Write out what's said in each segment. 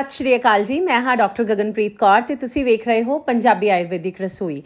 ਸਤਿ ਸ਼੍ਰੀ ਅਕਾਲ ਜੀ ਮੈਂ ਹਾਂ ਡਾਕਟਰ ਗਗਨਪ੍ਰੀਤ ਕੌਰ ਤੇ ਤੁਸੀਂ ਵੇਖ ਰਹੇ ਹੋ ਪੰਜਾਬੀ ਆਯੁਰਵੈਦਿਕ ਰਸੋਈ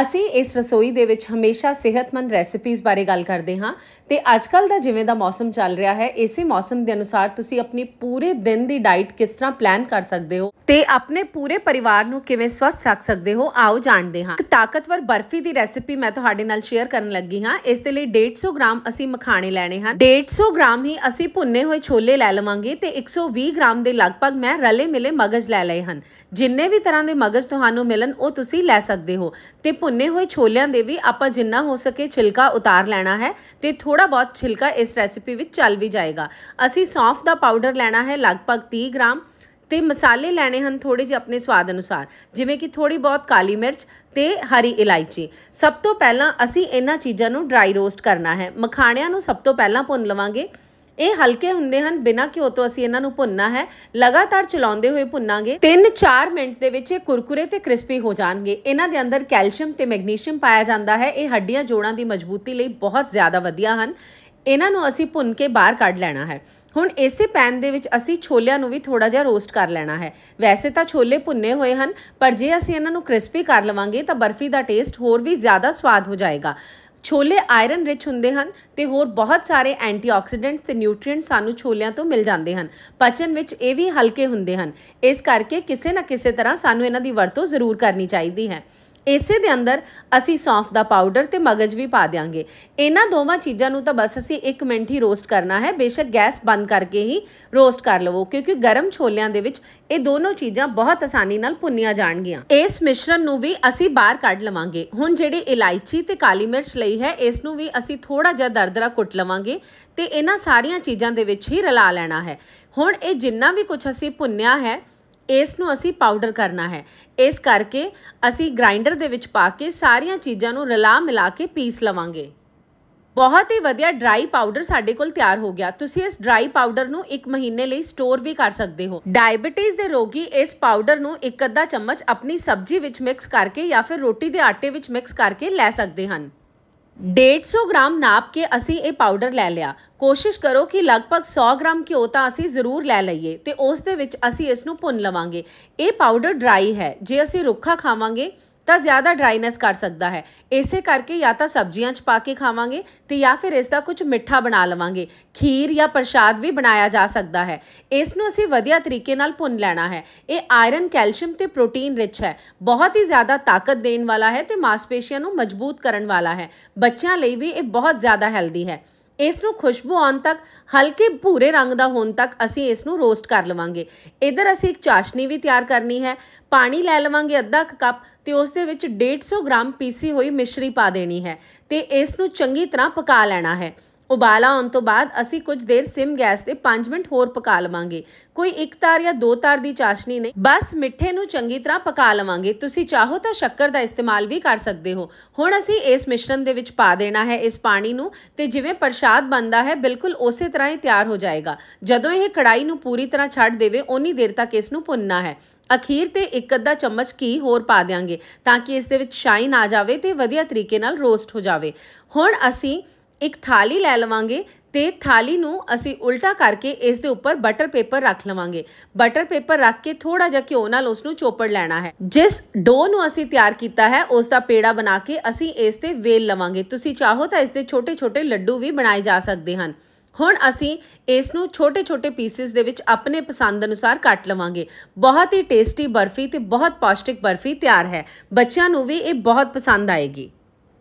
ਅਸੀਂ ਇਸ ਰਸੋਈ ਦੇ ਵਿੱਚ ਹਮੇਸ਼ਾ ਸਿਹਤਮੰਦ ਰੈਸਪੀਜ਼ ਬਾਰੇ ਗੱਲ ਕਰਦੇ ਹਾਂ ਤੇ ਅੱਜਕੱਲ ਦਾ ਜਿਵੇਂ ਦਾ ਮੌਸਮ ਚੱਲ ਰਿਹਾ ਹੈ ਇਸੇ ਮੌਸਮ ਦੇ ਅਨੁਸਾਰ ਤੁਸੀਂ ਆਪਣੀ ਪੂਰੇ ਦਿਨ ਦੀ ਡਾਈਟ ਕਿਸ ਤਰ੍ਹਾਂ ਪਲਾਨ ਕਰ ਸਕਦੇ ਹੋ ਤੇ ਆਪਣੇ ਪੂਰੇ ਪਰਿਵਾਰ ਨੂੰ ਕਿਵੇਂ ਸਵਸਥ ਰੱਖ ਸਕਦੇ ਹੋ ਆਓ ਜਾਣਦੇ ਹਾਂ ਇੱਕ ਤਾਕਤਵਰ ਬਰਫੀ ਦੀ ਰੈਸਪੀ ਮੈਂ ਤੁਹਾਡੇ ਨਾਲ ਸ਼ੇਅਰ ਕਰਨ ਲੱਗੀ ਹਾਂ ਇਸ ਦੇ ਲਈ 150 ਗ੍ਰਾਮ ਅਸੀਂ ਮਖਾਣੇ ਲੈਣੇ ਹਨ 150 ਗ੍ਰਾਮ ਹੀ ਅਸੀਂ ਭੁੰਨੇ ਹੋਏ ਛੋਲੇ ਲੈ ਲਵਾਂਗੇ ਤੇ 120 ਗ੍ਰਾਮ ਦੇ ਲਗਭਗ ਮੈਂ ਰਲੇ ਮਿਲੇ ਮਗਜ਼ ਲੈ ਲਏ ਹਨ ਜਿੰਨੇ ਵੀ ਤਰ੍ਹਾਂ ਦੇ ਮਗਜ਼ ਤੁਹਾਨੂੰ ਮਿਲਣ ਉਹ ਤੁਸੀਂ ਲੈ ਸਕਦੇ ਹੋ ਤੇ ਭੁੰਨੇ ਹੋਏ ਛੋਲਿਆਂ ਦੇ ਵੀ ਆਪਾਂ ਜਿੰਨਾ ਹੋ ਸਕੇ ਛਿਲਕਾ ਉਤਾਰ ਲੈਣਾ ਹੈ ਤੇ ਥੋੜਾ ਬਹੁਤ ਛਿਲਕਾ ਇਸ ਰੈਸਿਪੀ ਵਿੱਚ ਚੱਲ ਵੀ ਜਾਏਗਾ ਅਸੀਂ ਸੌਂਫ ਦਾ ਪਾਊਡਰ ਲੈਣਾ ਹੈ ਲਗਭਗ 30 ਗ੍ਰਾਮ ਤੇ ਮਸਾਲੇ ਲੈਣੇ ਹਨ ਥੋੜੇ ਜਿ ਆਪਣੇ ਸਵਾਦ ਅਨੁਸਾਰ ਜਿਵੇਂ ਕਿ ਥੋੜੀ ਬਹੁਤ ਕਾਲੀ ਮਿਰਚ ਤੇ ਹਰੀ ਇਲਾਇਚੀ ਸਭ ਤੋਂ ਪਹਿਲਾਂ ਅਸੀਂ ਇਹਨਾਂ ਚੀਜ਼ਾਂ ਨੂੰ ਡਰਾਈ ਰੋਸਟ ਕਰਨਾ ਹੈ ਮਖਾਣਿਆਂ ਨੂੰ ਸਭ ਤੋਂ ਪਹਿਲਾਂ ਭੁੰਨ ਲਵਾਂਗੇ ਇਹ ਹਲਕੇ ਹੁੰਦੇ ਹਨ ਬਿਨਾ ਘਿਓ ਤੋਂ ਅਸੀਂ ਇਹਨਾਂ ਨੂੰ ਭੁੰਨਣਾ ਹੈ ਲਗਾਤਾਰ ਚਲਾਉਂਦੇ ਹੋਏ ਭੁੰਨਾਂਗੇ 3-4 ਮਿੰਟ ਦੇ ਵਿੱਚ ਇਹ ਕੁਰਕੁਰੇ ਤੇ ਕ੍ਰਿਸਪੀ ਹੋ ਜਾਣਗੇ ਇਹਨਾਂ ਦੇ ਅੰਦਰ ਕੈਲਸ਼ੀਅਮ ਤੇ ਮੈਗਨੀਸ਼ੀਅਮ ਪਾਇਆ ਜਾਂਦਾ ਹੈ ਇਹ ਹੱਡੀਆਂ ਜੋੜਾਂ ਦੀ ਮਜ਼ਬੂਤੀ ਲਈ ਬਹੁਤ ਜ਼ਿਆਦਾ ਵਧੀਆ ਹਨ ਇਹਨਾਂ ਨੂੰ ਅਸੀਂ ਭੁੰਨ ਕੇ ਬਾਹਰ ਕੱਢ ਲੈਣਾ ਹੈ ਹੁਣ ਇਸੇ ਪੈਨ ਦੇ ਵਿੱਚ ਅਸੀਂ ਛੋਲਿਆਂ ਨੂੰ ਵੀ ਥੋੜਾ ਜਿਹਾ ਰੋਸਟ ਕਰ ਲੈਣਾ ਹੈ ਵੈਸੇ ਤਾਂ ਛੋਲੇ ਭੁੰਨੇ ਹੋਏ ਹਨ ਪਰ ਜੇ ਅਸੀਂ ਇਹਨਾਂ ਨੂੰ ਕ੍ਰਿਸਪੀ ਕਰ ਲਵਾਂਗੇ ਤਾਂ ਬਰਫੀ ਦਾ ਟੇਸਟ ਹੋਰ ਵੀ ਜ਼ਿਆਦਾ ਸਵਾਦ ਹੋ ਜਾਏਗਾ ਛੋਲੇ ਆਇਰਨ ਰਿਚ ਹੁੰਦੇ ਹਨ ਤੇ ਹੋਰ ਬਹੁਤ ਸਾਰੇ ਐਂਟੀਆਕਸੀਡੈਂਟਸ ਤੇ ਨਿਊਟ੍ਰੀਐਂਟ ਸਾਨੂੰ ਛੋਲਿਆਂ ਤੋਂ ਮਿਲ ਜਾਂਦੇ ਹਨ ਪਚਨ ਵਿੱਚ ਇਹ ਵੀ ਹਲਕੇ ਹੁੰਦੇ ਹਨ ਇਸ ਕਰਕੇ ਕਿਸੇ ਨਾ ਕਿਸੇ ਤਰ੍ਹਾਂ ਸਾਨੂੰ ਇਹਨਾਂ ਦੀ ਵਰਤੋਂ ਜ਼ਰੂਰ ਕਰਨੀ ਚਾਹੀਦੀ ਹੈ ਇਸੇ ਦੇ ਅੰਦਰ ਅਸੀਂ ਸੌਂਫ ਦਾ ਪਾਊਡਰ ਤੇ ਮਗਜ ਵੀ ਪਾ ਦਿਆਂਗੇ ਇਹਨਾਂ ਦੋਵਾਂ ਚੀਜ਼ਾਂ ਨੂੰ ਤਾਂ ਬਸ ਅਸੀਂ 1 ਮਿੰਟ ਹੀ ਰੋਸਟ ਕਰਨਾ ਹੈ ਬੇਸ਼ੱਕ ਗੈਸ ਬੰਦ ਕਰਕੇ ਹੀ ਰੋਸਟ ਕਰ ਲਵੋ ਕਿਉਂਕਿ ਗਰਮ ਛੋਲਿਆਂ ਦੇ ਵਿੱਚ ਇਹ ਦੋਨੋਂ ਚੀਜ਼ਾਂ ਬਹੁਤ ਆਸਾਨੀ ਨਾਲ ਭੁੰਨੀਆਂ ਜਾਣਗੀਆਂ ਇਸ ਮਿਸ਼ਰਣ ਨੂੰ ਵੀ ਅਸੀਂ ਬਾਹਰ ਕੱਢ ਲਵਾਂਗੇ ਹੁਣ ਜਿਹੜੀ ਇਲਾਇਚੀ ਤੇ ਕਾਲੀ ਮਿਰਚ ਲਈ ਹੈ ਇਸ ਨੂੰ ਵੀ ਅਸੀਂ ਥੋੜਾ ਜਿਹਾ ਦਰਦਰਾ ਕੁੱਟ ਲਵਾਂਗੇ ਤੇ ਇਹਨਾਂ ਸਾਰੀਆਂ ਚੀਜ਼ਾਂ ਦੇ ਵਿੱਚ ਹੀ ਰਲਾ ਲੈਣਾ ਹੈ ਹੁਣ ਇਹ ਜਿੰਨਾ ਵੀ ਕੁਝ ਅਸੀਂ ਭੁੰਨਿਆ ਹੈ ਇਸ ਨੂੰ ਅਸੀਂ ਪਾਊਡਰ ਕਰਨਾ ਹੈ ਇਸ ਕਰਕੇ ਅਸੀਂ ਗ੍ਰਾਈਂਡਰ ਦੇ ਵਿੱਚ ਪਾ ਕੇ ਸਾਰੀਆਂ ਚੀਜ਼ਾਂ ਨੂੰ ਰਲਾ ਮਿਲਾ ਕੇ ਪੀਸ ਲਵਾਂਗੇ ਬਹੁਤ ਹੀ ਵਧੀਆ ਡਰਾਈ ਪਾਊਡਰ ਸਾਡੇ ਕੋਲ ਤਿਆਰ ਹੋ ਗਿਆ ਤੁਸੀਂ ਇਸ ਡਰਾਈ ਪਾਊਡਰ ਨੂੰ 1 ਮਹੀਨੇ ਲਈ ਸਟੋਰ ਵੀ ਕਰ ਸਕਦੇ ਹੋ ਡਾਇਬੀਟੀਜ਼ ਦੇ ਰੋਗੀ ਇਸ ਪਾਊਡਰ ਨੂੰ ਇੱਕ ਅੱਧਾ ਚਮਚ ਆਪਣੀ ਸਬਜ਼ੀ ਵਿੱਚ ਮਿਕਸ ਕਰਕੇ ਜਾਂ ਫਿਰ ਰੋਟੀ ਦੇ ਆਟੇ ਵਿੱਚ ਮਿਕਸ ਕਰਕੇ ਲੈ ਸਕਦੇ ਹਨ 150 ਗ੍ਰਾਮ ਨਾਪ ਕੇ ਅਸੀਂ ਇਹ ਪਾਊਡਰ ਲੈ ਲਿਆ ਕੋਸ਼ਿਸ਼ ਕਰੋ ਕਿ ਲਗਭਗ 100 ਗ੍ਰਾਮ ਘਿਓ ਤਾਂ ਅਸੀਂ ਜ਼ਰੂਰ ਲੈ ਲਈਏ ਤੇ ਉਸ ਦੇ ਵਿੱਚ ਅਸੀਂ ਇਸ ਨੂੰ ਭੁੰਨ ਲਵਾਂਗੇ ਇਹ ਪਾਊਡਰ ਡਰਾਈ ਹੈ ਜੇ ਅਸੀਂ ਰੁੱਖਾ ਖਾਵਾਂਗੇ ਤਾਂ ਜ਼ਿਆਦਾ ਡਰਾਈਨੈਸ ਕਰ ਸਕਦਾ ਹੈ ਇਸੇ ਕਰਕੇ ਜਾਂ ਤਾਂ ਸਬਜ਼ੀਆਂ 'ਚ ਪਾ ਕੇ ਖਾਵਾਂਗੇ ਤੇ ਜਾਂ ਫਿਰ ਇਸ ਦਾ ਕੁਝ ਮਿੱਠਾ ਬਣਾ ਲਵਾਂਗੇ ਖੀਰ ਜਾਂ ਪ੍ਰਸ਼ਾਦ ਵੀ ਬਣਾਇਆ ਜਾ ਸਕਦਾ ਹੈ ਇਸ ਨੂੰ ਅਸੀਂ ਵਧੀਆ ਤਰੀਕੇ ਨਾਲ ਭੁੰਨ ਲੈਣਾ ਹੈ ਇਹ ਆਇਰਨ ਕੈਲਸ਼ੀਅਮ ਤੇ ਪ੍ਰੋਟੀਨ ਰਿਚ ਹੈ ਬਹੁਤ ਹੀ ਜ਼ਿਆਦਾ ਤਾਕਤ ਦੇਣ ਵਾਲਾ ਹੈ ਤੇ ਮਾਸਪੇਸ਼ੀਆਂ ਨੂੰ ਮਜ਼ਬੂਤ ਕਰਨ ਵਾਲਾ ਹੈ ਬੱਚਿਆਂ ਲਈ ਵੀ ਇਹ ਬਹੁਤ ਜ਼ਿਆਦਾ ਹੈਲਦੀ ਹੈ ਇਸ ਨੂੰ ਖੁਸ਼ਬੂ ਆਉਣ ਤੱਕ ਹਲਕੇ ਭੂਰੇ ਰੰਗ ਦਾ ਹੋਣ ਤੱਕ ਅਸੀਂ ਇਸ ਨੂੰ ਰੋਸਟ ਕਰ ਲਵਾਂਗੇ ਇਧਰ ਅਸੀਂ ਇੱਕ ਚਾਸ਼ਨੀ ਵੀ ਤਿਆਰ ਕਰਨੀ ਹੈ ਪਾਣੀ ਲੈ ਲਵਾਂਗੇ ਅੱਧਾ ਕੱਪ ਤੇ ਉਸ ਦੇ ਵਿੱਚ 150 ਗ੍ਰਾਮ ਪੀਸੀ ਹੋਈ ਮਿਸ਼ਰੀ ਪਾ ਦੇਣੀ ਹੈ ਤੇ ਇਸ ਨੂੰ ਚੰਗੀ ਤਰ੍ਹਾਂ ਪਕਾ ਲੈਣਾ ਹੈ ਉਬਾਲ ਆਉਣ ਤੋਂ ਬਾਅਦ ਅਸੀਂ ਕੁਝ ਦੇਰ ਸਿਮ ਗੈਸ ਤੇ 5 ਮਿੰਟ ਹੋਰ ਪਕਾ ਲਵਾਂਗੇ ਕੋਈ ਇੱਕ ਤਾਰ ਜਾਂ ਦੋ ਤਾਰ ਦੀ ਚਾਸ਼ਨੀ ਨਹੀਂ ਬਸ ਮਿੱਠੇ ਨੂੰ ਚੰਗੀ ਤਰ੍ਹਾਂ ਪਕਾ ਲਵਾਂਗੇ ਤੁਸੀਂ ਚਾਹੋ ਤਾਂ ਸ਼ੱਕਰ ਦਾ ਇਸਤੇਮਾਲ ਵੀ ਕਰ ਸਕਦੇ ਹੋ ਹੁਣ ਅਸੀਂ ਇਸ ਮਿਸ਼ਰਣ ਦੇ ਵਿੱਚ ਪਾ ਦੇਣਾ ਹੈ ਇਸ ਪਾਣੀ ਨੂੰ ਤੇ ਜਿਵੇਂ ਪ੍ਰਸ਼ਾਦ ਬਣਦਾ ਹੈ ਬਿਲਕੁਲ ਉਸੇ ਤਰ੍ਹਾਂ ਹੀ ਤਿਆਰ ਹੋ ਜਾਏਗਾ ਜਦੋਂ ਇਹ ਕੜਾਈ ਨੂੰ ਪੂਰੀ ਤਰ੍ਹਾਂ ਛੱਡ ਦੇਵੇ ਓਨੀ ਦੇਰ ਤੱਕ ਇਸ ਨੂੰ ਭੁੰਨਣਾ ਹੈ ਅਖੀਰ ਤੇ ਇੱਕ ਅੱਧਾ ਚਮਚ ਕੀ ਹੋਰ ਪਾ ਦੇਾਂਗੇ ਤਾਂ ਕਿ ਇਸ ਦੇ ਵਿੱਚ ਸ਼ਾਈਨ ਆ ਜਾਵੇ ਤੇ ਵਧੀਆ ਤਰੀਕੇ ਨਾਲ ਰੋਸਟ ਹੋ ਜਾਵੇ ਹੁਣ ਅਸੀਂ ਇੱਕ ਥਾਲੀ ਲੈ ਲਵਾਂਗੇ ਤੇ ਥਾਲੀ ਨੂੰ ਅਸੀਂ ਉਲਟਾ ਕਰਕੇ ਇਸ ਦੇ ਉੱਪਰ ਬਟਰ ਪੇਪਰ ਰੱਖ ਲਵਾਂਗੇ ਬਟਰ ਪੇਪਰ ਰੱਖ ਕੇ ਥੋੜਾ ਜਿਹਾ ਘਿਓ ਨਾਲ ਉਸ ਨੂੰ ਚੋਪੜ ਲੈਣਾ ਹੈ ਜਿਸ ਡੋ ਨੂੰ ਅਸੀਂ ਤਿਆਰ ਕੀਤਾ ਹੈ ਉਸ ਦਾ ਪੇੜਾ ਬਣਾ ਕੇ ਅਸੀਂ ਇਸ ਤੇ ਵੇਲ ਲਵਾਂਗੇ ਤੁਸੀਂ ਚਾਹੋ ਤਾਂ ਇਸ ਦੇ ਛੋਟੇ-ਛੋਟੇ ਲੱਡੂ ਵੀ ਬਣਾਏ ਜਾ ਸਕਦੇ ਹਨ ਹੁਣ ਅਸੀਂ ਇਸ ਨੂੰ ਛੋਟੇ-ਛੋਟੇ ਪੀਸਿਸ ਦੇ ਵਿੱਚ ਆਪਣੇ ਪਸੰਦ ਅਨੁਸਾਰ ਕੱਟ ਲਵਾਂਗੇ ਬਹੁਤ ਹੀ ਟੇਸਟੀ ਬਰਫੀ ਤੇ ਬਹੁਤ ਪੌਸ਼ਟਿਕ ਬਰਫੀ ਤਿਆਰ ਹੈ ਬੱਚਿਆਂ ਨੂੰ ਵੀ ਇਹ ਬਹੁਤ ਪਸੰਦ ਆਏਗੀ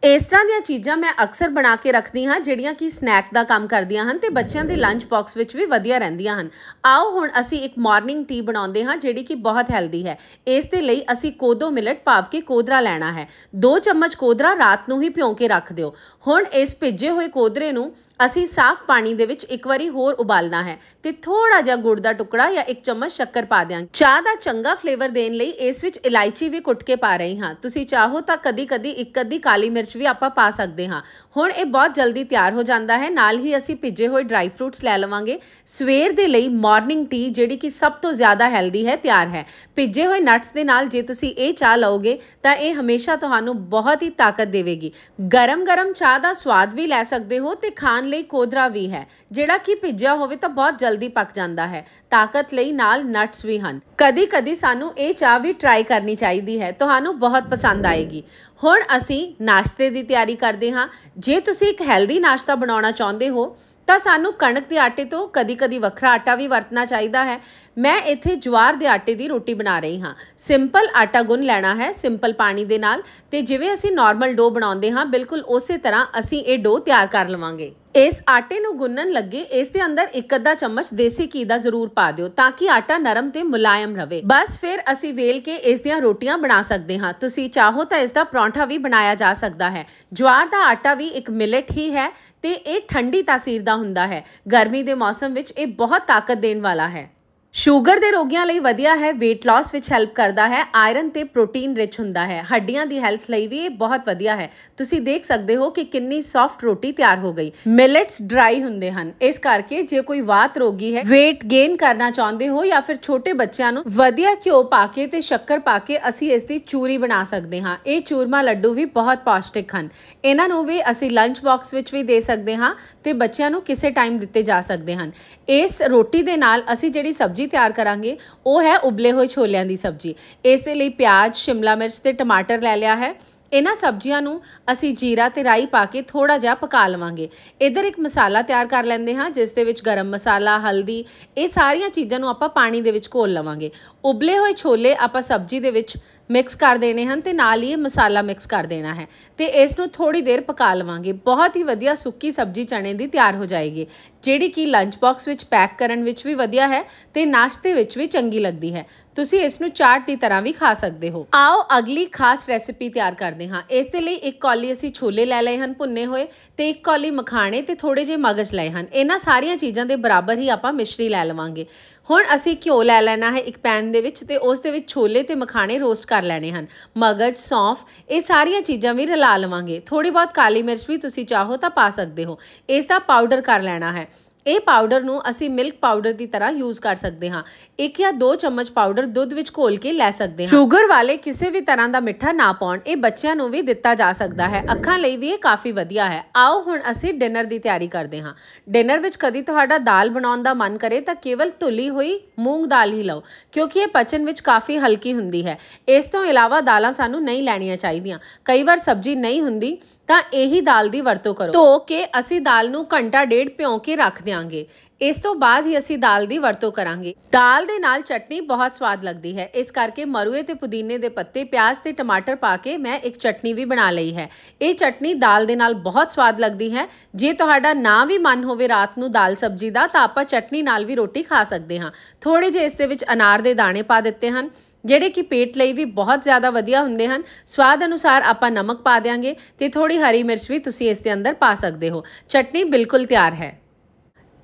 ਇਸ ਤਰ੍ਹਾਂ ਦੀਆਂ ਚੀਜ਼ਾਂ ਮੈਂ ਅਕਸਰ ਬਣਾ ਕੇ ਰੱਖਦੀ ਹਾਂ ਜਿਹੜੀਆਂ ਕਿ ਸਨੈਕ ਦਾ ਕੰਮ ਕਰਦੀਆਂ ਹਨ ਤੇ ਬੱਚਿਆਂ ਦੇ ਲੰਚ ਬਾਕਸ ਵਿੱਚ ਵੀ ਵਧੀਆ ਰਹਿੰਦੀਆਂ ਹਨ ਆਓ ਹੁਣ ਅਸੀਂ ਇੱਕ ਮਾਰਨਿੰਗ ਟੀ ਬਣਾਉਂਦੇ ਹਾਂ ਜਿਹੜੀ ਕਿ ਬਹੁਤ ਹੈਲਦੀ ਹੈ ਇਸ ਦੇ ਲਈ ਅਸੀਂ ਕੋਦੋ ਮਿਲਟ ਭਾਵ ਕੇ ਕੋਦਰਾ ਲੈਣਾ ਹੈ 2 ਚਮਚ ਕੋਦਰਾ ਰਾਤ ਨੂੰ ਹੀ ਭਿਓ ਕੇ ਰੱਖ ਦਿਓ ਹੁਣ ਇਸ ਭਿੱਜੇ ਹੋਏ ਕੋਦਰੇ ਨੂੰ ਅਸੀਂ ਸਾਫ਼ ਪਾਣੀ ਦੇ ਵਿੱਚ ਇੱਕ ਵਾਰੀ ਹੋਰ ਉਬਾਲਣਾ ਹੈ ਤੇ ਥੋੜਾ ਜਿਹਾ ਗੁੜ ਦਾ ਟੁਕੜਾ ਜਾਂ ਇੱਕ ਚਮਚ ਸ਼ੱਕਰ ਪਾ ਦਿਆਂਗੇ ਚਾਹ ਦਾ ਚੰਗਾ ਫਲੇਵਰ ਦੇਣ ਲਈ ਇਸ ਵਿੱਚ ਇਲਾਇਚੀ ਵੀ ਕੁੱਟ ਕੇ ਪਾ ਰਹੀ ਹਾਂ ਤੁਸੀਂ ਚਾਹੋ ਤਾਂ ਕਦੀ-ਕਦੀ ਇੱਕ ਅੱਧੀ ਕਾਲੀ ਮਿਰਚ ਵੀ ਆਪਾਂ ਪਾ ਸਕਦੇ ਹਾਂ ਹੁਣ ਇਹ ਬਹੁਤ ਜਲਦੀ ਤਿਆਰ ਹੋ ਜਾਂਦਾ ਹੈ ਨਾਲ ਹੀ ਅਸੀਂ ਭਿੱਜੇ ਹੋਏ ਡਰਾਈ ਫਰੂਟਸ ਲੈ ਲਵਾਂਗੇ ਸਵੇਰ ਦੇ ਲਈ ਮਾਰਨਿੰਗ ਟੀ ਜਿਹੜੀ ਕਿ ਸਭ ਤੋਂ ਜ਼ਿਆਦਾ ਹੈਲਦੀ ਹੈ ਤਿਆਰ ਹੈ ਭਿੱਜੇ ਹੋਏ ਨਟਸ ਦੇ ਨਾਲ ਜੇ ਤੁਸੀਂ ਇਹ ਚਾਹ ਲਓਗੇ ਤਾਂ ਇਹ ਹਮੇਸ਼ਾ ਤੁਹਾਨੂੰ ਬਹੁਤ ਹੀ ਤਾਕਤ ਦੇਵੇਗੀ ਗਰਮ-ਗਰਮ ਚਾਹ ਦਾ ਸਵਾਦ ਵੀ ਲੈ ਸਕਦੇ ਹੋ ਤੇ ਖਾਣ ਲਈ ਕੋਦਰਾ ਵੀ ਹੈ ਜਿਹੜਾ ਕਿ ਭਿੱਜਿਆ ਹੋਵੇ ਤਾਂ ਬਹੁਤ ਜਲਦੀ ਪੱਕ ਜਾਂਦਾ ਹੈ ਤਾਕਤ ਲਈ ਨਾਲ ਨਟਸ ਵੀ ਹਨ ਕਦੀ-ਕਦੀ ਸਾਨੂੰ ਇਹ ਚਾਹ ਵੀ ਟਰਾਈ ਕਰਨੀ ਚਾਹੀਦੀ ਹੈ ਤੁਹਾਨੂੰ ਬਹੁਤ ਪਸੰਦ ਆਏਗੀ ਹੁਣ ਅਸੀਂ ਨਾਸ਼ਤੇ ਦੀ ਤਿਆਰੀ ਕਰਦੇ ਹਾਂ ਜੇ ਤੁਸੀਂ ਇੱਕ ਹੈਲਦੀ ਨਾਸ਼ਤਾ ਬਣਾਉਣਾ ਚਾਹੁੰਦੇ ਹੋ ਤਾਂ ਸਾਨੂੰ ਕਣਕ ਦੇ ਆਟੇ ਤੋਂ ਕਦੀ-ਕਦੀ ਵੱਖਰਾ ਆਟਾ ਵੀ ਵਰਤਣਾ ਚਾਹੀਦਾ ਹੈ ਮੈਂ ਇੱਥੇ ਜਵਾਰ ਦੇ ਆਟੇ ਦੀ ਰੋਟੀ ਬਣਾ ਰਹੀ ਹਾਂ ਸਿੰਪਲ ਆਟਾ ਗੁੰਨ ਲੈਣਾ ਹੈ ਸਿੰਪਲ ਪਾਣੀ ਦੇ ਨਾਲ ਤੇ ਜਿਵੇਂ ਅਸੀਂ ਨਾਰਮਲ ਡੋ ਬਣਾਉਂਦੇ ਹਾਂ ਬਿਲਕੁਲ ਉਸੇ ਤਰ੍ਹਾਂ ਅਸੀਂ ਇਹ ਡੋ ਤਿਆਰ ਕਰ ਲਵਾਂਗੇ ਇਸ ਆਟੇ ਨੂੰ ਗੁੰਨਣ ਲੱਗੇ ਇਸ ਦੇ ਅੰਦਰ ਇੱਕ ਅੱਧਾ ਚਮਚ ਦੇਸੀ ਘੀ ਦਾ ਜ਼ਰੂਰ ਪਾ ਦਿਓ ਤਾਂ ਕਿ ਆਟਾ ਨਰਮ ਤੇ ਮੁਲਾਇਮ ਰਵੇ ਬਸ ਫਿਰ ਅਸੀਂ ਵੇਲ ਕੇ ਇਸ ਦੀਆਂ ਰੋਟੀਆਂ ਬਣਾ ਸਕਦੇ ਹਾਂ ਤੁਸੀਂ ਚਾਹੋ ਤਾਂ ਇਸ ਦਾ ਪਰੌਂਠਾ ਵੀ ਬਣਾਇਆ ਜਾ ਸਕਦਾ ਹੈ ਜਵਾਰ ਦਾ ਆਟਾ ਵੀ ਇੱਕ ਮਿਲਟ ਹੀ ਹੈ ਤੇ ਇਹ ਠੰਡੀ ਤਾਸੀਰ ਦਾ ਹੁੰਦਾ ਹੈ ਗਰਮੀ ਦੇ ਮੌਸਮ ਵਿੱਚ ਇਹ ਬਹੁਤ ਤਾਕਤ ਦੇਣ ਵਾਲਾ ਹੈ ਸ਼ੂਗਰ ਦੇ ਰੋਗੀਆਂ ਲਈ ਵਧੀਆ ਹੈ weight loss ਵਿੱਚ ਹੈਲਪ ਕਰਦਾ ਹੈ ਆਇਰਨ ਤੇ ਪ੍ਰੋਟੀਨ ਰਿਚ ਹੁੰਦਾ ਹੈ ਹੱਡੀਆਂ ਦੀ ਹੈਲਥ ਲਈ ਵੀ ਇਹ ਬਹੁਤ ਵਧੀਆ ਹੈ ਤੁਸੀਂ ਦੇਖ ਸਕਦੇ ਹੋ ਕਿ ਕਿੰਨੀ ਸੌਫਟ ਰੋਟੀ ਤਿਆਰ ਹੋ ਗਈ ਮਿਲਟਸ ਡਰਾਈ ਹੁੰਦੇ ਹਨ ਇਸ ਕਰਕੇ ਜੇ ਕੋਈ ਵਾਤ ਰੋਗੀ ਹੈ weight gain ਕਰਨਾ ਚਾਹੁੰਦੇ ਹੋ ਜਾਂ ਫਿਰ ਛੋਟੇ ਬੱਚਿਆਂ ਨੂੰ ਵਧੀਆ ਘਿਓ ਪਾ ਕੇ ਤੇ ਸ਼ੱਕਰ ਪਾ ਕੇ ਅਸੀਂ ਇਸ ਦੀ ਚੂਰੀ ਬਣਾ ਸਕਦੇ ਹਾਂ ਇਹ ਚੂਰਮਾ ਲੱਡੂ ਵੀ ਬਹੁਤ ਪੌਸ਼ਟਿਕ ਹਨ ਇਹਨਾਂ ਨੂੰ ਵੀ ਅਸੀਂ ਲੰਚ ਬਾਕਸ ਵਿੱਚ ਵੀ ਦੇ ਸਕਦੇ ਹਾਂ ਤੇ ਬੱਚਿਆਂ ਨੂੰ ਕਿਸੇ ਟਾਈਮ ਦਿੱਤੇ ਜਾ ਸਕਦੇ ਹਨ ਇਸ ਰੋਟੀ ਦੇ ਨਾਲ ਅਸੀਂ ਜਿਹੜੀ ਸਬਜ਼ੀ ਸਬਜ਼ੀ ਤਿਆਰ ਕਰਾਂਗੇ ਉਹ ਹੈ ਉਬਲੇ ਹੋਏ ਛੋਲਿਆਂ ਦੀ ਸਬਜ਼ੀ ਇਸ ਦੇ ਲਈ ਪਿਆਜ਼ ਸ਼ਿਮਲਾ ਮਿਰਚ ਤੇ ਟਮਾਟਰ ਲੈ ਲਿਆ ਹੈ ਇਹਨਾਂ ਸਬਜ਼ੀਆਂ ਨੂੰ ਅਸੀਂ ਜੀਰਾ ਤੇ ਰਾਈ ਪਾ ਕੇ ਥੋੜਾ ਜਿਹਾ ਪਕਾ ਲਵਾਂਗੇ ਇਧਰ ਇੱਕ ਮਸਾਲਾ ਤਿਆਰ ਕਰ ਲੈਂਦੇ ਹਾਂ ਜਿਸ ਦੇ ਵਿੱਚ ਗਰਮ ਮਸਾਲਾ ਹਲਦੀ ਇਹ ਸਾਰੀਆਂ ਚੀਜ਼ਾਂ ਨੂੰ ਆਪਾਂ ਪਾਣੀ ਦੇ ਵਿੱਚ ਘੋਲ ਲਵਾਂਗੇ ਉਬਲੇ ਹੋਏ ਛੋਲੇ ਆਪਾਂ ਸਬਜ਼ੀ ਦੇ ਵਿੱਚ ਮਿਕਸ ਕਰ ਦੇਣੇ ਹਨ ਤੇ ਨਾਲ ਹੀ ਇਹ ਮਸਾਲਾ ਮਿਕਸ ਕਰ ਦੇਣਾ ਹੈ ਤੇ ਇਸ ਨੂੰ ਥੋੜੀ ਦੇਰ ਪਕਾ ਲਵਾਂਗੇ ਬਹੁਤ ਹੀ ਵਧੀਆ ਸੁੱਕੀ ਸਬਜ਼ੀ ਚਣੇ ਦੀ ਤਿਆਰ ਹੋ ਜਾਏਗੀ ਜਿਹੜੀ ਕਿ ਲੰਚ ਬਾਕਸ ਵਿੱਚ ਪੈਕ ਕਰਨ ਵਿੱਚ ਵੀ ਵਧੀਆ ਹੈ ਤੇ ਨਾਸ਼ਤੇ ਵਿੱਚ ਵੀ ਚੰਗੀ ਲੱਗਦੀ ਹੈ ਤੁਸੀਂ ਇਸ ਨੂੰ ਚਾਟ ਦੀ ਤਰ੍ਹਾਂ ਵੀ ਖਾ ਸਕਦੇ ਹੋ ਆਓ ਅਗਲੀ ਖਾਸ ਰੈਸਿਪੀ ਤਿਆਰ ਕਰਦੇ ਹਾਂ ਇਸ ਦੇ ਲਈ ਇੱਕ ਕੌਲੀ ਅਸੀਂ ਛੋਲੇ ਲੈ ਲਏ ਹਨ ਭੁੰਨੇ ਹੋਏ ਤੇ ਇੱਕ ਕੌਲੀ ਮਖਾਣੇ ਤੇ ਥੋੜੇ ਜਿਹੇ ਮਗਜ਼ ਲਏ ਹਨ ਇਹਨਾਂ ਸਾਰੀਆਂ ਚੀਜ਼ਾਂ ਦੇ ਬਰਾਬਰ ਹੀ ਆਪਾਂ ਮਿਸ਼ਰੀ ਲੈ ਲਵਾਂਗੇ ਹੁਣ ਅਸੀਂ ਘਿਓ ਲੈ ਲੈਣਾ ਹੈ ਇੱਕ ਪੈਨ ਦੇ ਵਿੱਚ ਤੇ ਉਸ ਦੇ ਵਿੱਚ ਛੋਲੇ ਤੇ ਮਖਾਣੇ ਰੋਸਟ ਕਰ ਲੈਣੇ ਹਨ ਮਗਜ ਸੌਂਫ ਇਹ ਸਾਰੀਆਂ ਚੀਜ਼ਾਂ ਵੀ ਰਲਾ ਲਵਾਂਗੇ ਥੋੜੀ ਬਹੁਤ ਕਾਲੀ ਮਿਰਚ ਵੀ ਤੁਸੀਂ ਚਾਹੋ ਤਾਂ ਪਾ ਸਕਦੇ ਹੋ ਇਸ ਦਾ ਪਾਊਡਰ ਕਰ ਲੈਣਾ ਹੈ ਇਹ ਪਾਊਡਰ ਨੂੰ ਅਸੀਂ ਮਿਲਕ ਪਾਊਡਰ ਦੀ ਤਰ੍ਹਾਂ ਯੂਜ਼ ਕਰ ਸਕਦੇ ਹਾਂ ਇੱਕ ਜਾਂ ਦੋ ਚਮਚ ਪਾਊਡਰ ਦੁੱਧ ਵਿੱਚ ਘੋਲ ਕੇ ਲੈ ਸਕਦੇ ਹਾਂ ਸ਼ੂਗਰ ਵਾਲੇ ਕਿਸੇ ਵੀ ਤਰ੍ਹਾਂ ਦਾ ਮਿੱਠਾ ਨਾ ਪਾਉਣ ਇਹ ਬੱਚਿਆਂ ਨੂੰ ਵੀ ਦਿੱਤਾ ਜਾ ਸਕਦਾ ਹੈ ਅੱਖਾਂ ਲਈ ਵੀ ਇਹ ਕਾਫੀ ਵਧੀਆ ਹੈ ਆਓ ਹੁਣ ਅਸੀਂ ਡਿਨਰ ਦੀ ਤਿਆਰੀ ਕਰਦੇ ਹਾਂ ਡਿਨਰ ਵਿੱਚ ਕਦੀ ਤੁਹਾਡਾ ਦਾਲ ਬਣਾਉਣ ਦਾ ਮਨ ਕਰੇ ਤਾਂ ਕੇਵਲ ਤੁਲੀ ਹੋਈ ਮੂੰਗ ਦਾਲ ਹੀ ਲਓ ਕਿਉਂਕਿ ਇਹ ਪਚਨ ਵਿੱਚ ਕਾਫੀ ਹਲਕੀ ਹੁੰਦੀ ਹੈ ਇਸ ਤੋਂ ਇਲਾਵਾ ਦਾਲਾਂ ਸਾਨੂੰ ਨਹੀਂ ਲੈਣੀਆਂ ਚਾਹੀਦੀਆਂ ਕਈ ਵਾਰ ਸਬਜ਼ੀ ਨਹੀਂ ਹੁੰਦੀ ਤਾਂ ਇਹੀ ਦਾਲ ਦੀ ਵਰਤੋਂ ਕਰੋ ਧੋ ਕੇ ਅਸੀਂ ਦਾਲ ਨੂੰ ਘੰਟਾ ਡੇਢ ਭਿਉ ਕੇ ਰੱਖ ਦਿਆਂਗੇ ਇਸ ਤੋਂ ਬਾਅਦ ਹੀ ਅਸੀਂ ਦਾਲ ਦੀ ਵਰਤੋਂ ਕਰਾਂਗੇ ਦਾਲ ਦੇ ਨਾਲ ਚਟਨੀ ਬਹੁਤ ਸਵਾਦ ਲੱਗਦੀ ਹੈ ਇਸ ਕਰਕੇ ਮਰੂਏ ਤੇ ਪੁਦੀਨੇ ਦੇ ਪੱਤੇ ਪਿਆਜ਼ ਤੇ ਟਮਾਟਰ ਪਾ ਕੇ ਮੈਂ ਇੱਕ ਚਟਨੀ ਵੀ ਬਣਾ ਲਈ ਹੈ ਇਹ ਚਟਨੀ ਦਾਲ ਦੇ ਨਾਲ ਬਹੁਤ ਸਵਾਦ ਲੱਗਦੀ ਹੈ ਜੇ ਤੁਹਾਡਾ ਨਾ ਵੀ ਮਨ ਹੋਵੇ ਰਾਤ ਨੂੰ ਦਾਲ ਸਬਜੀ ਦਾ ਤਾਂ ਆਪਾਂ ਚਟਨੀ ਨਾਲ ਵੀ ਰੋਟੀ ਖਾ ਸਕਦੇ ਹਾਂ ਥੋੜੇ ਜਿਹੇ ਇਸ ਦੇ ਵਿੱਚ ਅਨਾਰ ਦੇ ਦਾਣੇ ਪਾ ਦਿੱਤੇ ਹਨ ਜਿਹੜੇ ਕਿ ਪੇਟ ਲਈ ਵੀ ਬਹੁਤ ਜ਼ਿਆਦਾ ਵਧੀਆ ਹੁੰਦੇ ਹਨ ਸਵਾਦ ਅਨੁਸਾਰ ਆਪਾਂ ਨਮਕ ਪਾ ਦੇਾਂਗੇ ਤੇ ਥੋੜੀ ਹਰੀ ਮਿਰਚ ਵੀ ਤੁਸੀਂ ਇਸ ਦੇ ਅੰਦਰ ਪਾ ਸਕਦੇ ਹੋ ਚਟਨੀ ਬਿਲਕੁਲ ਤਿਆਰ ਹੈ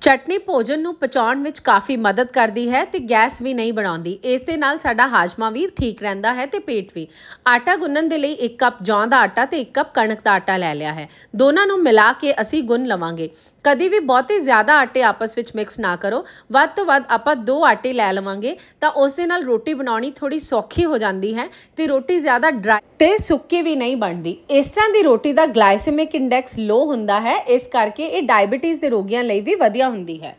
ਚਟਨੀ ਭੋਜਨ ਨੂੰ ਪਚਾਉਣ ਵਿੱਚ ਕਾਫੀ ਮਦਦ ਕਰਦੀ ਹੈ ਤੇ ਗੈਸ ਵੀ ਨਹੀਂ ਬਣਾਉਂਦੀ ਇਸ ਦੇ ਨਾਲ ਸਾਡਾ ਹਾਜ਼ਮਾ ਵੀ ਠੀਕ ਰਹਿੰਦਾ ਹੈ ਤੇ ਪੇਟ ਵੀ ਆਟਾ ਗੁੰਨਣ ਦੇ ਲਈ 1 ਕੱਪ ਜੌਂ ਦਾ ਆਟਾ ਤੇ 1 ਕੱਪ ਕਣਕ ਦਾ ਆਟਾ ਲੈ ਲਿਆ ਹੈ ਦੋਨਾਂ ਨੂੰ ਮਿਲਾ ਕੇ ਅਸੀਂ ਗੁੰਨ ਲਵਾਂਗੇ ਕਦੀ ਵੀ ਬਹੁਤੇ ਜ਼ਿਆਦਾ ਆਟੇ ਆਪਸ ਵਿੱਚ ਮਿਕਸ ਨਾ ਕਰੋ ਵੱਧ ਤੋਂ ਵੱਧ ਆਪਾਂ ਦੋ ਆਟੇ ਲੈ ਲਵਾਂਗੇ ਤਾਂ ਉਸ ਦੇ ਨਾਲ ਰੋਟੀ ਬਣਾਉਣੀ ਥੋੜੀ ਸੌਖੀ ਹੋ ਜਾਂਦੀ ਹੈ ਤੇ ਰੋਟੀ ਜ਼ਿਆਦਾ ਡਰਾਈ ਤੇ ਸੁੱਕੀ ਵੀ ਨਹੀਂ ਬਣਦੀ ਇਸ ਤਰ੍ਹਾਂ ਦੀ ਰੋਟੀ ਦਾ ਗਲਾਈਸੈਮਿਕ ਇੰਡੈਕਸ ਲੋ ਹੁੰਦਾ ਹੈ ਇਸ ਕਰਕੇ ਇਹ ਡਾਇਬੀਟੀਜ਼ ਦੇ ਰੋਗੀਆਂ ਲਈ ਵੀ ਵਧੀਆ ਹੁੰਦੀ ਹੈ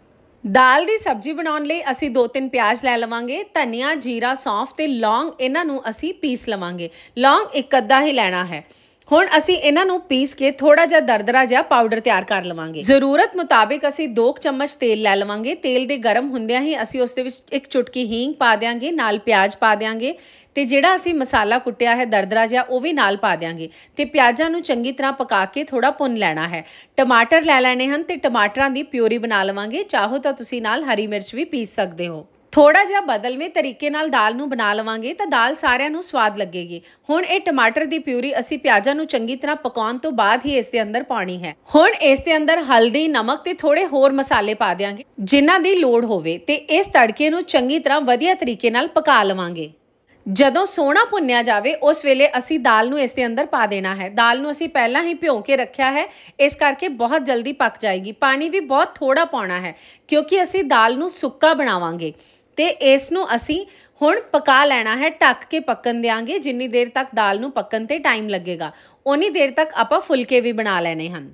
ਦਾਲ ਦੀ ਸਬਜ਼ੀ ਬਣਾਉਣ ਲਈ ਅਸੀਂ ਦੋ ਤਿੰਨ ਪਿਆਜ਼ ਲੈ ਲਵਾਂਗੇ ਧਨੀਆ ਜੀਰਾ ਸੌਂਫ ਤੇ ਲੌਂਗ ਇਹਨਾਂ ਨੂੰ ਅਸੀਂ ਪੀਸ ਲਵਾਂਗੇ ਲੌਂਗ ਇੱਕ ਅੱਧਾ ਹੀ ਲੈਣਾ ਹੈ ਹੁਣ ਅਸੀਂ ਇਹਨਾਂ ਨੂੰ ਪੀਸ ਕੇ ਥੋੜਾ ਜਿਹਾ ਦਰਦਰਾ ਜਿਹਾ ਪਾਊਡਰ ਤਿਆਰ ਕਰ ਲਵਾਂਗੇ ਜ਼ਰੂਰਤ ਮੁਤਾਬਿਕ ਅਸੀਂ 2 ਚਮਚ ਤੇਲ ਲੈ ਲਵਾਂਗੇ ਤੇਲ ਦੇ ਗਰਮ ਹੁੰਦਿਆਂ ਹੀ ਅਸੀਂ ਉਸ ਦੇ ਵਿੱਚ ਇੱਕ ਚੁਟਕੀ ਹੀਂਗ ਪਾ ਦਿਆਂਗੇ ਨਾਲ ਪਿਆਜ਼ ਪਾ ਦਿਆਂਗੇ ਤੇ ਜਿਹੜਾ ਅਸੀਂ ਮਸਾਲਾ ਕੁੱਟਿਆ ਹੈ ਦਰਦਰਾ ਜਿਹਾ ਉਹ ਵੀ ਨਾਲ ਪਾ ਦਿਆਂਗੇ ਤੇ ਪਿਆਜ਼ਾਂ ਨੂੰ ਚੰਗੀ ਤਰ੍ਹਾਂ ਪਕਾ ਕੇ ਥੋੜਾ ਪੁੰਨ ਲੈਣਾ ਹੈ ਟਮਾਟਰ ਲੈ ਲੈਣੇ ਹਨ ਤੇ ਟਮਾਟਰਾਂ ਦੀ ਪਿਊਰੀ ਬਣਾ ਲਵਾਂਗੇ ਚਾਹੋ ਤਾਂ ਤੁਸੀਂ ਨਾਲ ਹਰੀ ਮਿਰਚ ਵੀ ਪੀਸ ਸਕਦੇ ਹੋ ਥੋੜਾ ਜਿਹਾ ਬਦਲਵੇਂ ਤਰੀਕੇ ਨਾਲ ਦਾਲ ਨੂੰ ਬਣਾ ਲਵਾਂਗੇ ਤਾਂ ਦਾਲ ਸਾਰਿਆਂ ਨੂੰ ਸਵਾਦ ਲੱਗੇਗੀ ਹੁਣ ਇਹ ਟਮਾਟਰ ਦੀ ਪਿਊਰੀ ਅਸੀਂ ਪਿਆਜ਼ਾਂ ਨੂੰ ਚੰਗੀ ਤਰ੍ਹਾਂ ਪਕਾਉਣ ਤੋਂ ਬਾਅਦ ਹੀ ਇਸ ਦੇ ਅੰਦਰ ਪਾਉਣੀ ਹੈ ਹੁਣ ਇਸ ਦੇ ਅੰਦਰ ਹਲਦੀ ਨਮਕ ਤੇ ਥੋੜੇ ਹੋਰ ਮਸਾਲੇ ਪਾ ਦੇਵਾਂਗੇ ਜਿਨ੍ਹਾਂ ਦੀ ਲੋੜ ਹੋਵੇ ਤੇ ਇਸ ਤੜਕੇ ਨੂੰ ਚੰਗੀ ਤਰ੍ਹਾਂ ਵਧੀਆ ਤਰੀਕੇ ਨਾਲ ਪਕਾ ਲਵਾਂਗੇ ਜਦੋਂ ਸੋਨਾ ਭੁੰਨਿਆ ਜਾਵੇ ਉਸ ਵੇਲੇ ਅਸੀਂ ਦਾਲ ਨੂੰ ਇਸ ਦੇ ਅੰਦਰ ਪਾ ਦੇਣਾ ਹੈ ਦਾਲ ਨੂੰ ਅਸੀਂ ਪਹਿਲਾਂ ਹੀ ਭਿਉਂ ਕੇ ਰੱਖਿਆ ਹੈ ਇਸ ਕਰਕੇ ਬਹੁਤ ਜਲਦੀ ਪੱਕ ਜਾਏਗੀ ਪਾਣੀ ਵੀ ਬਹੁਤ ਥੋੜਾ ਪਾਉਣਾ ਹੈ ਕਿਉਂਕਿ ਅਸੀਂ ਦਾਲ ਨੂੰ ਸੁੱਕਾ ਬਣਾਵਾਂਗੇ ਤੇ ਇਸ ਨੂੰ ਅਸੀਂ ਹੁਣ ਪਕਾ ਲੈਣਾ ਹੈ ਟੱਕ ਕੇ ਪੱਕਣ ਦੇਾਂਗੇ ਜਿੰਨੀ ਦੇਰ ਤੱਕ ਦਾਲ ਨੂੰ ਪੱਕਣ ਤੇ ਟਾਈਮ ਲੱਗੇਗਾ ਉਨੀ ਦੇਰ ਤੱਕ ਆਪਾਂ ਫੁਲਕੇ ਵੀ ਬਣਾ ਲੈਣੇ ਹਨ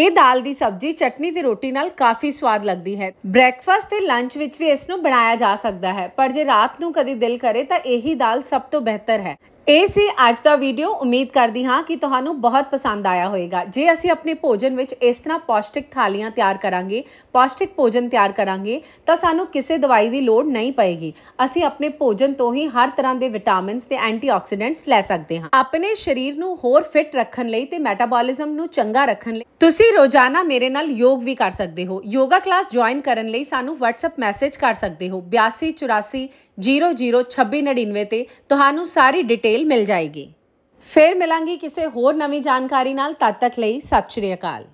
ਇਹ ਦਾਲ ਦੀ ਸਬਜ਼ੀ ਚਟਨੀ ਤੇ ਰੋਟੀ ਨਾਲ ਕਾਫੀ ਸਵਾਦ ਲੱਗਦੀ ਹੈ ਬ੍ਰੈਕਫਾਸਟ ਤੇ ਲੰਚ ਵਿੱਚ ਵੀ ਇਸ ਨੂੰ ਬਣਾਇਆ ਜਾ ਸਕਦਾ ਹੈ ਪਰ ਜੇ ਰਾਤ ਨੂੰ ਕਦੀ ਦਿਲ ਕਰੇ ਤਾਂ ਇਹੀ ਦਾਲ ਸਭ ਤੋਂ ਬਿਹਤਰ ਹੈ ਇਹ ਸੀ ਅੱਜ ਦਾ ਵੀਡੀਓ ਉਮੀਦ ਕਰਦੀ ਹਾਂ ਕਿ ਤੁਹਾਨੂੰ ਬਹੁਤ ਪਸੰਦ ਆਇਆ ਹੋਵੇਗਾ ਜੇ ਅਸੀਂ ਆਪਣੇ ਭੋਜਨ ਵਿੱਚ ਇਸ ਤਰ੍ਹਾਂ ਪੌਸ਼ਟਿਕ ਥਾਲੀਆਂ ਤਿਆਰ ਕਰਾਂਗੇ ਪੌਸ਼ਟਿਕ ਭੋਜਨ ਤਿਆਰ ਕਰਾਂਗੇ ਤਾਂ ਸਾਨੂੰ ਕਿਸੇ ਦਵਾਈ ਦੀ ਲੋੜ ਨਹੀਂ ਪਏਗੀ ਅਸੀਂ ਆਪਣੇ ਭੋਜਨ ਤੋਂ ਹੀ ਹਰ ਤਰ੍ਹਾਂ ਦੇ ਵਿਟਾਮਿਨਸ ਤੇ ਐਂਟੀਆਕਸੀਡੈਂਟਸ ਲੈ ਸਕਦੇ ਹਾਂ ਆਪਣੇ ਸਰੀਰ ਨੂੰ ਹੋਰ ਫਿਟ ਰੱਖਣ ਲਈ ਤੇ ਮੈਟਾਬੋਲਿਜ਼ਮ ਨੂੰ ਚੰਗਾ ਰੱਖਣ ਲਈ ਤੁਸੀਂ ਰੋਜ਼ਾਨਾ ਮੇਰੇ ਨਾਲ ਯੋਗ ਵੀ ਕਰ ਸਕਦੇ ਹੋ ਯੋਗਾ ਕਲਾਸ ਜੁਆਇਨ ਕਰਨ ਲਈ ਸਾਨੂੰ WhatsApp ਮੈਸੇਜ ਕਰ ਸਕਦੇ ਹੋ 8284002699 ਤੇ ਤੁਹਾਨੂੰ ਸਾਰੀ ਡਿਟੇਲ ਡਿਟੇਲ ਮਿਲ ਜਾਏਗੀ ਫਿਰ ਮਿਲਾਂਗੇ ਕਿਸੇ ਹੋਰ ਨਵੀਂ ਜਾਣਕਾਰੀ ਨਾਲ ਤਦ ਤੱਕ ਲਈ ਸਤਿ ਸ਼੍ਰੀ ਅਕਾਲ